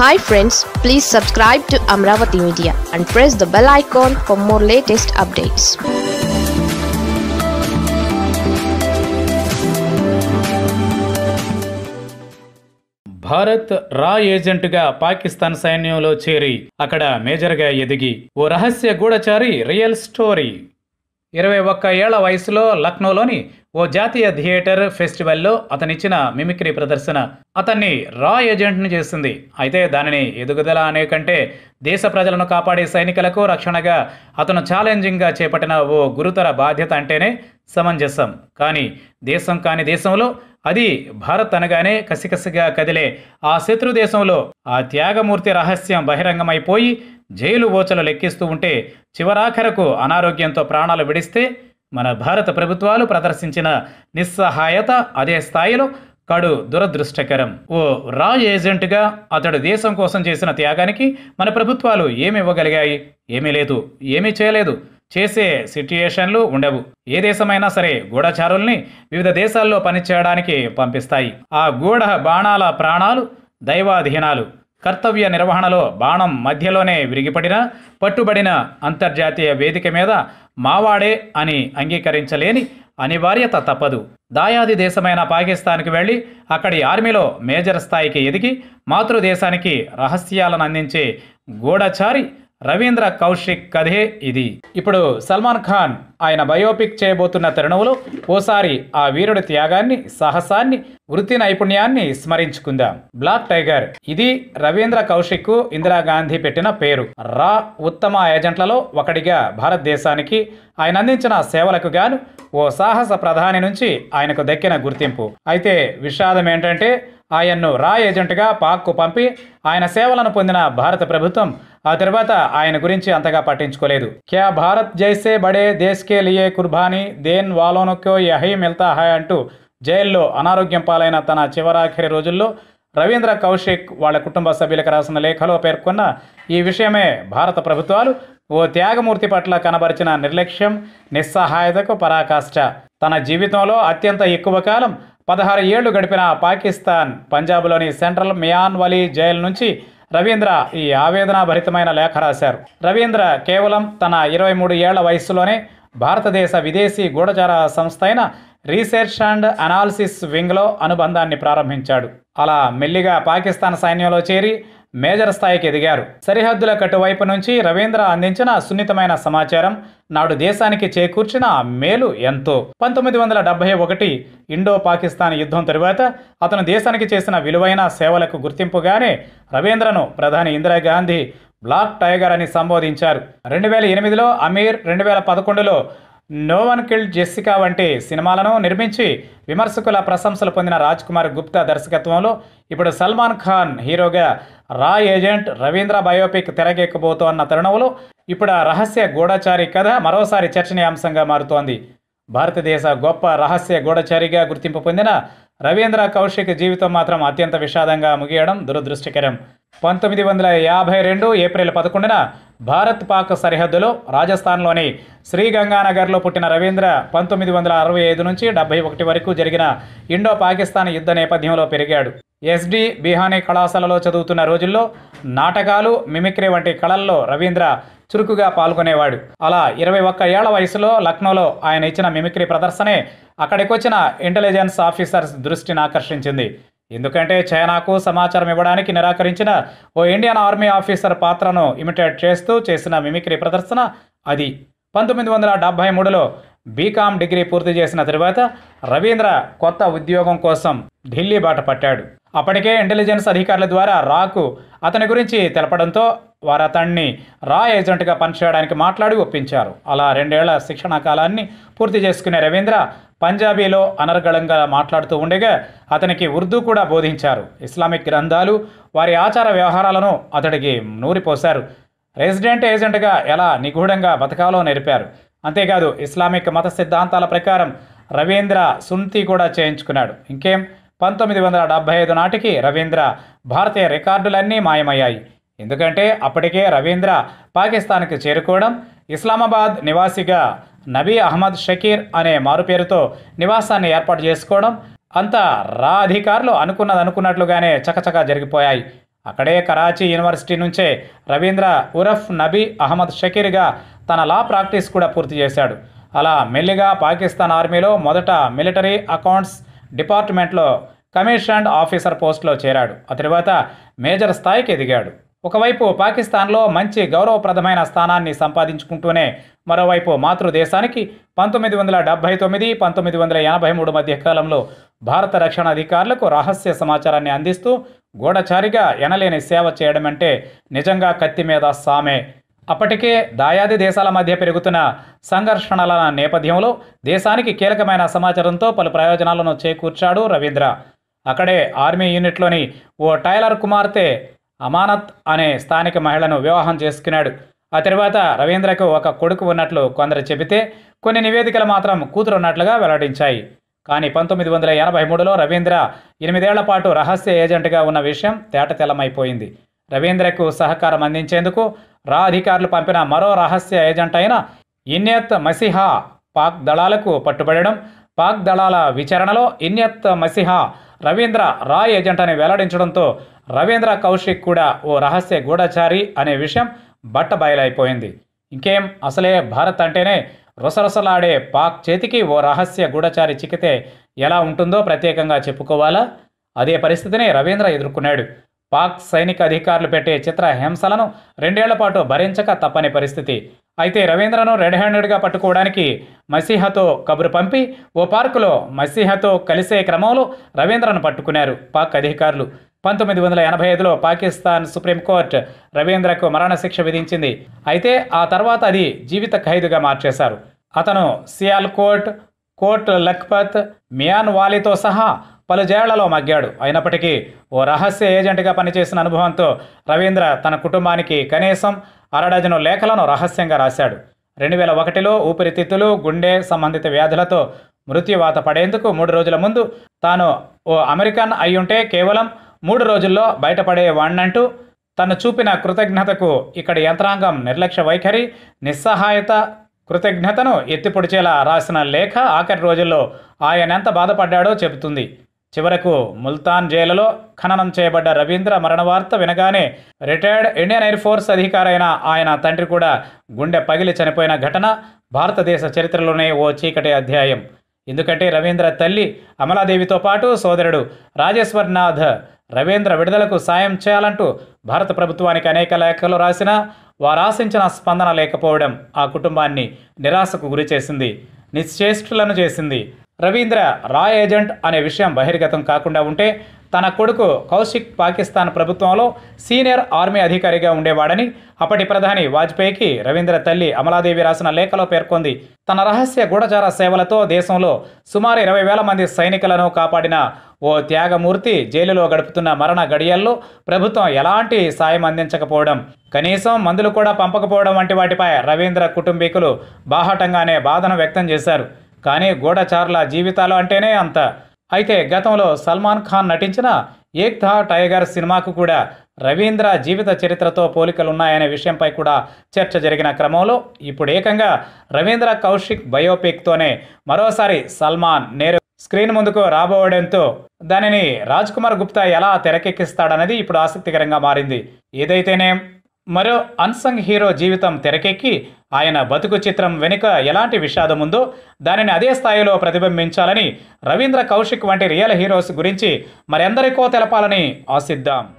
hi friends please subscribe to Amaravati media and press the bell icon for more latest updates Bharat రా ఏజెంట్గా పాకిస్తాన్ సైన్యంలో చేరి అక్కడ మేజర్గా ఎదిగి ఓ రహస్య గూఢచారి రియల్ స్టోరీ ఇరవై ఒక్క ఏళ్ల వయసులో లక్నోలోని ఓ జాతీయ థియేటర్ ఫెస్టివల్లో అతనిచ్చిన మిమిక్రీ ప్రదర్శన అతన్ని రా ఏజెంట్ను చేసింది అయితే దానిని ఎదుగుదల అనే కంటే దేశ ప్రజలను కాపాడే సైనికులకు రక్షణగా అతను ఛాలెంజింగ్గా చేపట్టిన ఓ గురుతర బాధ్యత అంటేనే సమంజసం కానీ దేశం కాని దేశంలో అది భారత్ అనగానే కసికసిగా కదిలే ఆ శత్రు దేశంలో ఆ త్యాగమూర్తి రహస్యం బహిరంగమైపోయి జైలు ఓచలు లెక్కిస్తూ ఉంటే చివరాఖరకు అనారోగ్యంతో ప్రాణాలు విడిస్తే మన భారత ప్రభుత్వాలు ప్రదర్శించిన నిస్సహాయత అదే స్థాయిలో కడు దురదృష్టకరం ఓ రా ఏజెంట్గా అతడు దేశం కోసం చేసిన త్యాగానికి మన ప్రభుత్వాలు ఏమి ఇవ్వగలిగాయి ఏమీ లేదు ఏమీ చేయలేదు చేసే సిట్యుయేషన్లు ఉండవు ఏ దేశమైనా సరే గూఢచారుల్ని వివిధ దేశాల్లో పనిచేయడానికి పంపిస్తాయి ఆ గూఢ బాణాల ప్రాణాలు దైవాధీనాలు కర్తవ్య నిర్వహణలో బాణం మధ్యలోనే విరిగిపడిన పట్టుబడిన అంతర్జాతీయ వేదిక మీద మావాడే అని అంగీకరించలేని అనివార్యత తప్పదు దాయాది దేశమైన పాకిస్తాన్కి వెళ్ళి అక్కడి ఆర్మీలో మేజర్ స్థాయికి ఎదిగి మాతృదేశానికి రహస్యాలను అందించే గూఢచారి రవీంద్ర కౌశిక్ కథే ఇది ఇప్పుడు సల్మాన్ ఖాన్ ఆయన బయోపిక్ చేయబోతున్న తరుణంలో ఓసారి ఆ వీరుడి త్యాగాన్ని సాహసాన్ని వృత్తి నైపుణ్యాన్ని స్మరించుకుందాం బ్లాక్ టైగర్ ఇది రవీంద్ర కౌశిక్ కు ఇందిరాగాంధీ పెట్టిన పేరు రా ఉత్తమ ఏజెంట్లలో ఒకటిగా భారతదేశానికి ఆయన అందించిన సేవలకు గాను ఓ సాహస ప్రధాని నుంచి ఆయనకు దక్కిన గుర్తింపు అయితే విషాదం ఏంటంటే ఆయన్ను రా ఏజెంట్గా పాక్కు పంపి ఆయన సేవలను పొందిన భారత ప్రభుత్వం ఆ తర్వాత ఆయన గురించి అంతగా పట్టించుకోలేదు క్యా భారత్ జైసే బడే దేశ్కే లియే కుర్బానీ దేన్ వాలోనొక్కో యహై మిల్తా హాయ్ అంటూ జైల్లో అనారోగ్యం పాలైన తన చివరాఖరి రోజుల్లో రవీంద్ర కౌశిక్ వాళ్ళ కుటుంబ సభ్యులకు రాసిన లేఖలో పేర్కొన్న ఈ విషయమే భారత ప్రభుత్వాలు ఓ త్యాగమూర్తి పట్ల కనబరిచిన నిర్లక్ష్యం నిస్సహాయతకు పరాకాష్ట తన జీవితంలో అత్యంత ఎక్కువ కాలం పదహారు ఏళ్లు గడిపిన పాకిస్తాన్ పంజాబ్లోని సెంట్రల్ మియాన్వలీ జైలు నుంచి రవీంద్ర ఈ ఆవేదనాభరితమైన లేఖ రాశారు రవీంద్ర కేవలం తన ఇరవై మూడు ఏళ్ల వయస్సులోనే భారతదేశ విదేశీ గూఢచార సంస్థ అయిన రీసెర్చ్ అండ్ అనాలిసిస్ వింగ్లో అనుబంధాన్ని ప్రారంభించాడు అలా మెల్లిగా పాకిస్తాన్ సైన్యంలో చేరి మేజర్ స్థాయికి ఎదిగారు సరిహద్దుల కటువైపు నుంచి రవీంద్ర అందించిన సున్నితమైన సమాచారం నాడు దేశానికి చేకూర్చిన మేలు ఎంతో పంతొమ్మిది వందల డెబ్బై ఒకటి ఇండో పాకిస్తాన్ యుద్ధం తరువాత అతను దేశానికి చేసిన విలువైన సేవలకు గుర్తింపుగానే రవీంద్రను ప్రధాని ఇందిరాగాంధీ బ్లాక్ టైగర్ అని సంబోధించారు రెండు వేల ఎనిమిదిలో అమీర్ రెండు వేల పదకొండులో నో వన్ కిల్డ్ జెస్సికా వంటి సినిమాలను నిర్మించి విమర్శకుల ప్రశంసలు పొందిన రాజ్ కుమార్ గుప్తా దర్శకత్వంలో ఇప్పుడు సల్మాన్ ఖాన్ హీరోగా రా ఏజెంట్ రవీంద్ర బయోపిక్ తెరకెక్కబోతోన్న తరుణంలో ఇప్పుడు ఆ రహస్య గూఢచారి కథ మరోసారి చర్చనీయాంశంగా మారుతోంది భారతదేశ గొప్ప రహస్య గూఢచారిగా గుర్తింపు పొందిన రవీంద్ర కౌశిక్ జీవితం మాత్రం అత్యంత విషాదంగా ముగియడం దురదృష్టకరం పంతొమ్మిది వందల యాభై రెండు ఏప్రిల్ పదకొండున భారత్ పాక్ సరిహద్దులో రాజస్థాన్లోని శ్రీగంగానగర్లో పుట్టిన రవీంద్ర పంతొమ్మిది వందల అరవై ఐదు నుంచి డెబ్బై ఒకటి వరకు జరిగిన ఇండో పాకిస్తాన్ యుద్ధ నేపథ్యంలో పెరిగాడు ఎస్డి బిహానీ కళాశాలలో చదువుతున్న రోజుల్లో నాటకాలు మిమిక్రీ వంటి కళల్లో రవీంద్ర చురుకుగా పాల్గొనేవాడు అలా ఇరవై ఒక్క ఏళ్ల వయసులో లక్నోలో ఆయన ఇచ్చిన మిమిక్రీ ప్రదర్శనే అక్కడికొచ్చిన ఇంటెలిజెన్స్ ఆఫీసర్స్ దృష్టిని ఆకర్షించింది ఎందుకంటే చైనాకు సమాచారం ఇవ్వడానికి నిరాకరించిన ఓ ఇండియన్ ఆర్మీ ఆఫీసర్ పాత్రను ఇమిటేట్ చేస్తూ చేసిన మిమిక్రీ ప్రదర్శన అది పంతొమ్మిది వందల డెబ్భై మూడులో బీకామ్ డిగ్రీ పూర్తి చేసిన తరువాత రవీంద్ర కొత్త ఉద్యోగం కోసం ఢిల్లీ బాట పట్టాడు అప్పటికే ఇంటెలిజెన్స్ అధికారుల ద్వారా రాకు అతని గురించి తెలపడంతో వారు అతన్ని రా ఏజెంట్గా పనిచేయడానికి మాట్లాడి ఒప్పించారు అలా రెండేళ్ల శిక్షణా కాలాన్ని పూర్తి చేసుకునే రవీంద్ర పంజాబీలో అనర్గళంగా మాట్లాడుతూ ఉండగా అతనికి ఉర్దూ కూడా బోధించారు ఇస్లామిక్ గ్రంథాలు వారి ఆచార వ్యవహారాలను అతడికి నూరిపోశారు రెసిడెంట్ ఏజెంట్గా ఎలా నిగూఢంగా బతకాలో నేర్పారు అంతేకాదు ఇస్లామిక్ మత సిద్ధాంతాల ప్రకారం రవీంద్ర సున్తి కూడా చేయించుకున్నాడు ఇంకేం పంతొమ్మిది వందల డెబ్భై ఐదు నాటికి రవీంద్ర భారతీయ రికార్డులన్నీ మాయమయ్యాయి ఎందుకంటే అప్పటికే రవీంద్ర పాకిస్తాన్కి చేరుకోవడం ఇస్లామాబాద్ నివాసిగా నబీ అహ్మద్ షకీర్ అనే మారుపేరుతో నివాసాన్ని ఏర్పాటు చేసుకోవడం అంతా రా అధికారులు అనుకున్నది అనుకున్నట్లుగానే చకచకా జరిగిపోయాయి అక్కడే కరాచీ యూనివర్సిటీ నుంచే రవీంద్ర ఉరఫ్ నబీ అహ్మద్ షకీర్గా తన లా ప్రాక్టీస్ కూడా పూర్తి చేశాడు అలా మెల్లిగా పాకిస్తాన్ ఆర్మీలో మొదట మిలిటరీ అకౌంట్స్ డిపార్ట్మెంట్లో కమిషన్డ్ ఆఫీసర్ పోస్టులో చేరాడు ఆ తర్వాత మేజర్ స్థాయికి ఎదిగాడు ఒకవైపు పాకిస్తాన్లో మంచి గౌరవప్రదమైన స్థానాన్ని సంపాదించుకుంటూనే మరోవైపు మాతృదేశానికి పంతొమ్మిది వందల డెబ్బై తొమ్మిది పంతొమ్మిది వందల ఎనభై మూడు మధ్య కాలంలో భారత రక్షణ అధికారులకు రహస్య సమాచారాన్ని అందిస్తూ గూఢచారిగా ఎనలేని సేవ చేయడమంటే నిజంగా కత్తి మీద సామే అప్పటికే దాయాది దేశాల మధ్య పెరుగుతున్న సంఘర్షణల నేపథ్యంలో దేశానికి కీలకమైన సమాచారంతో పలు ప్రయోజనాలను చేకూర్చాడు రవీంద్ర అక్కడే ఆర్మీ యూనిట్లోని ఓ టైలర్ కుమార్తె అమానత్ అనే స్థానిక మహిళను వివాహం చేసుకున్నాడు ఆ తర్వాత రవీంద్రకు ఒక కొడుకు ఉన్నట్లు కొందరు చెబితే కొన్ని నివేదికలు మాత్రం కూతురు ఉన్నట్లుగా వెల్లడించాయి కానీ పంతొమ్మిది వందల ఎనభై మూడులో రవీంద్ర ఎనిమిదేళ్ల పాటు రహస్య ఏజెంట్గా ఉన్న విషయం తేటతెల్లమైపోయింది రవీంద్రకు సహకారం అందించేందుకు రా అధికారులు పంపిన మరో రహస్య ఏజెంట్ అయిన ఇన్యత్ మసిహా పాక్ దళాలకు పట్టుబడడం పాక్ దళాల విచారణలో ఇన్యత్ మసిహా రవీంద్ర రా ఏజెంట్ అని వెల్లడించడంతో రవీంద్ర కౌశిక్ కూడా ఓ రహస్య గూఢచారి అనే విషయం బట్ట బయలైపోయింది ఇంకేం అసలే భారత్ అంటేనే రొసరొసలాడే పాక్ చేతికి ఓ రహస్య గూఢచారి చిక్కితే ఎలా ఉంటుందో ప్రత్యేకంగా చెప్పుకోవాలా అదే పరిస్థితిని రవీంద్ర ఎదుర్కొన్నాడు పాక్ సైనిక అధికారులు పెట్టే చిత్ర హింసలను రెండేళ్ల పాటు భరించక తప్పని పరిస్థితి అయితే రవీంద్రను రెడ్ హ్యాండెడ్గా పట్టుకోవడానికి మసీహతో కబురు పంపి ఓ పార్కులో మసీహతో కలిసే క్రమంలో రవీంద్రను పట్టుకున్నారు పాక్ అధికారులు పంతొమ్మిది వందల ఎనభై ఐదులో పాకిస్తాన్ సుప్రీంకోర్టు రవీంద్రకు మరణశిక్ష విధించింది అయితే ఆ తర్వాత అది జీవిత ఖైదుగా మార్చేశారు అతను కోర్ట్ కోట్ లక్పత్ మియాన్ వాలీతో సహా పలు జైళ్లలో మగ్గాడు అయినప్పటికీ ఓ రహస్య ఏజెంట్గా పనిచేసిన అనుభవంతో రవీంద్ర తన కుటుంబానికి కనీసం అరడజను లేఖలను రహస్యంగా రాశాడు రెండు వేల ఒకటిలో ఊపిరితిత్తులు గుండె సంబంధిత వ్యాధులతో మృత్యువాత పడేందుకు మూడు రోజుల ముందు తాను ఓ అమెరికన్ అయ్యుంటే కేవలం మూడు రోజుల్లో బయటపడేవాణ్ణంటూ తను చూపిన కృతజ్ఞతకు ఇక్కడ యంత్రాంగం నిర్లక్ష్య వైఖరి నిస్సహాయత కృతజ్ఞతను ఎత్తిపొడిచేలా రాసిన లేఖ ఆఖరి రోజుల్లో ఆయన ఎంత బాధపడ్డాడో చెబుతుంది చివరకు ముల్తాన్ జైలులో ఖననం చేయబడ్డ రవీంద్ర మరణ వార్త వినగానే రిటైర్డ్ ఇండియన్ ఎయిర్ ఫోర్స్ అధికారైన ఆయన తండ్రి కూడా గుండె పగిలి చనిపోయిన ఘటన భారతదేశ చరిత్రలోనే ఓ చీకటి అధ్యాయం ఎందుకంటే రవీంద్ర తల్లి అమలాదేవితో పాటు సోదరుడు రాజేశ్వర్నాథ్ రవీంద్ర విడుదలకు సాయం చేయాలంటూ భారత ప్రభుత్వానికి అనేక లేఖలు రాసినా ఆశించిన స్పందన లేకపోవడం ఆ కుటుంబాన్ని నిరాశకు గురిచేసింది నిశ్చేష్టులను చేసింది రవీంద్ర రా ఏజెంట్ అనే విషయం బహిర్గతం కాకుండా ఉంటే తన కొడుకు కౌశిక్ పాకిస్తాన్ ప్రభుత్వంలో సీనియర్ ఆర్మీ అధికారిగా ఉండేవాడని అప్పటి ప్రధాని వాజ్పేయికి రవీంద్ర తల్లి అమలాదేవి రాసిన లేఖలో పేర్కొంది తన రహస్య గూఢచార సేవలతో దేశంలో సుమారు ఇరవై వేల మంది సైనికులను కాపాడిన ఓ త్యాగమూర్తి జైలులో గడుపుతున్న మరణ గడియల్లో ప్రభుత్వం ఎలాంటి సాయం అందించకపోవడం కనీసం మందులు కూడా పంపకపోవడం వంటి వాటిపై రవీంద్ర కుటుంబీకులు బాహటంగానే బాధను వ్యక్తం చేశారు కానీ గూఢచారుల జీవితాలు అంటేనే అంత అయితే గతంలో సల్మాన్ ఖాన్ నటించిన ఏక్ ధా టైగర్ సినిమాకు కూడా రవీంద్ర జీవిత చరిత్రతో పోలికలున్నాయనే విషయంపై కూడా చర్చ జరిగిన క్రమంలో ఇప్పుడు ఏకంగా రవీంద్ర కౌశిక్ బయోపిక్తోనే మరోసారి సల్మాన్ నేరు స్క్రీన్ ముందుకు రాబోవడంతో దానిని రాజ్ కుమార్ గుప్తా ఎలా తెరకెక్కిస్తాడనేది ఇప్పుడు ఆసక్తికరంగా మారింది ఏదైతేనే మరో అన్సంగ్ హీరో జీవితం తెరకెక్కి ఆయన బతుకు చిత్రం వెనుక ఎలాంటి విషాదముందో దానిని అదే స్థాయిలో ప్రతిబింబించాలని రవీంద్ర కౌశిక్ వంటి రియల్ హీరోస్ గురించి మరెందరికో తెలపాలని ఆశిద్దాం